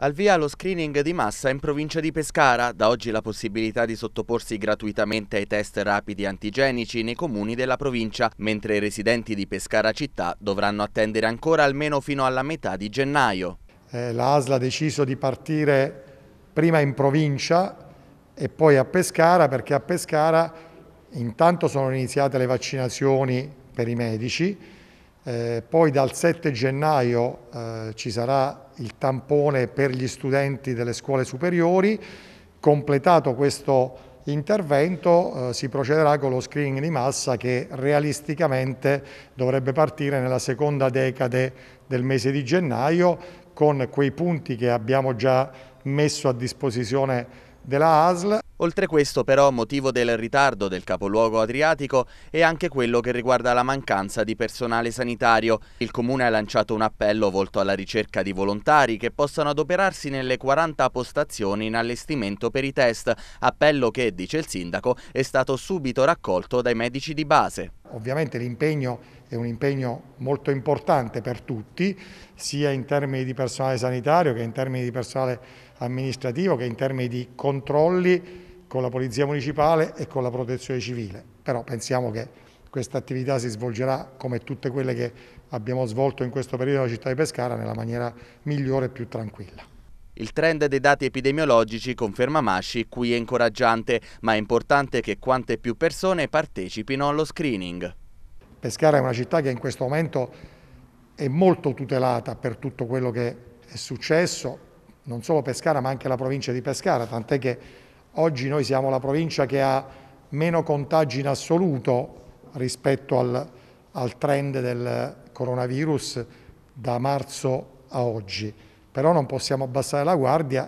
Al via lo screening di massa in provincia di Pescara, da oggi la possibilità di sottoporsi gratuitamente ai test rapidi antigenici nei comuni della provincia, mentre i residenti di Pescara città dovranno attendere ancora almeno fino alla metà di gennaio. Eh, la ASL ha deciso di partire prima in provincia e poi a Pescara perché a Pescara intanto sono iniziate le vaccinazioni per i medici, eh, poi dal 7 gennaio eh, ci sarà il tampone per gli studenti delle scuole superiori. Completato questo intervento eh, si procederà con lo screening di massa che realisticamente dovrebbe partire nella seconda decade del mese di gennaio con quei punti che abbiamo già messo a disposizione della ASL. Oltre questo però motivo del ritardo del capoluogo adriatico è anche quello che riguarda la mancanza di personale sanitario. Il comune ha lanciato un appello volto alla ricerca di volontari che possano adoperarsi nelle 40 postazioni in allestimento per i test, appello che, dice il sindaco, è stato subito raccolto dai medici di base. Ovviamente l'impegno è un impegno molto importante per tutti, sia in termini di personale sanitario che in termini di personale amministrativo che in termini di controlli con la Polizia Municipale e con la Protezione Civile. Però pensiamo che questa attività si svolgerà come tutte quelle che abbiamo svolto in questo periodo nella città di Pescara nella maniera migliore e più tranquilla. Il trend dei dati epidemiologici, conferma Masci, qui è incoraggiante, ma è importante che quante più persone partecipino allo screening. Pescara è una città che in questo momento è molto tutelata per tutto quello che è successo, non solo Pescara ma anche la provincia di Pescara, tant'è che oggi noi siamo la provincia che ha meno contagi in assoluto rispetto al, al trend del coronavirus da marzo a oggi però non possiamo abbassare la guardia